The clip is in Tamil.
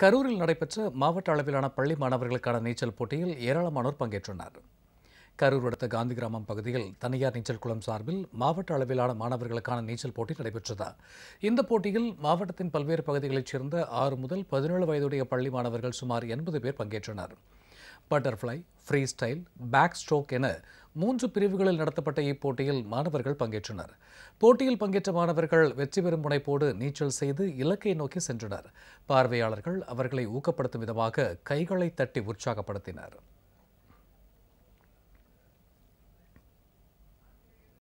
கரூரில் நடைபெற்ற மாவட்ட அளவிலான பள்ளி மாணவர்களுக்கான நீச்சல் போட்டியில் ஏராளமானோர் பங்கேற்றனர் கரூர் அடுத்த காந்தி கிராமம் பகுதியில் தனியார் நீச்சல் குளம் சார்பில் மாவட்ட அளவிலான மாணவர்களுக்கான நீச்சல் போட்டி நடைபெற்றது இந்த போட்டியில் மாவட்டத்தின் பல்வேறு பகுதிகளைச் சேர்ந்த ஆறு முதல் பதினேழு வயதுடைய பள்ளி மாணவர்கள் சுமார் எண்பது பேர் பங்கேற்றனர் butterfly freestyle backstroke என மூன்று பிரிவுகளில் நடத்தப்பட்ட இப்போட்டியில் மாணவர்கள் பங்கேற்றனர் போட்டியில் பங்கேற்ற மாணவர்கள் வெற்றி பெறும் முனைப்போடு நீச்சல் செய்து இலக்கை நோக்கி சென்றனர் பார்வையாளர்கள் அவர்களை ஊக்கப்படுத்தும் விதமாக கைகளை தட்டி உற்சாகப்படுத்தினர்